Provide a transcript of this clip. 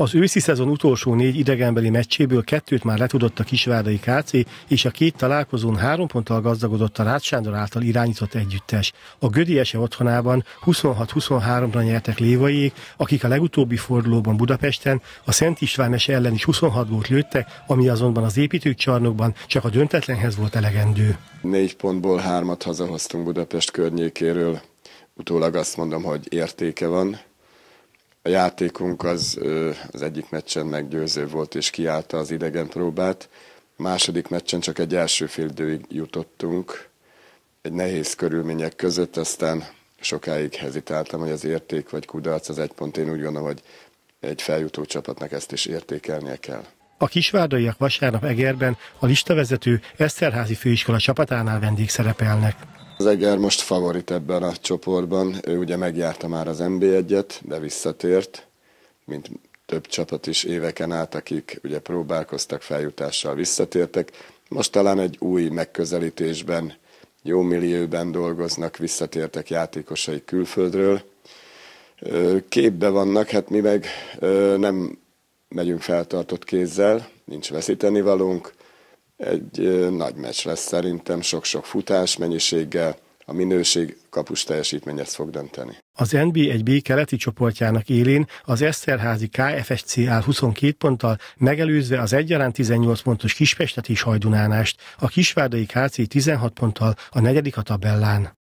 Az őszi szezon utolsó négy idegenbeli meccséből kettőt már letudott a Kisvárdai KC, és a két találkozón három ponttal gazdagodott a Rácz Sándor által irányított együttes. A Gödiese otthonában 26-23-ra nyertek Lévaiék, akik a legutóbbi fordulóban Budapesten a Szent István mese ellen is 26 gólt lőttek, ami azonban az építőcsarnokban csak a döntetlenhez volt elegendő. Négy pontból hármat hazahoztunk Budapest környékéről. Utólag azt mondom, hogy értéke van a játékunk az, az egyik meccsen meggyőző volt, és kiállta az idegen próbát. A második meccsen csak egy első fél időig jutottunk, egy nehéz körülmények között, aztán sokáig hezitáltam, hogy az érték vagy kudarc az egy pont, én úgy gondolom, hogy egy feljutó csapatnak ezt is értékelnie kell. A kisvárdaiak vasárnap Egerben a listavezető Eszterházi főiskola csapatánál vendégszerepelnek. Az Eger most favorit ebben a csoportban. Ő ugye megjárta már az NB1-et, de visszatért, mint több csapat is éveken át, akik ugye próbálkoztak feljutással, visszatértek. Most talán egy új megközelítésben, jó millióben dolgoznak, visszatértek játékosai külföldről. Képbe vannak, hát mi meg nem megyünk feltartott kézzel, nincs veszíteni valónk, egy nagy meccs lesz szerintem, sok-sok futás mennyiséggel, a minőség kapus teljesítmény ezt fog dönteni. Az nb egy b keleti csoportjának élén az Eszterházi KFSC áll 22 ponttal, megelőzve az egyaránt 18 pontos Kispestet és Hajdunánást, a Kisvárdai KC 16 ponttal, a negyedik a tabellán.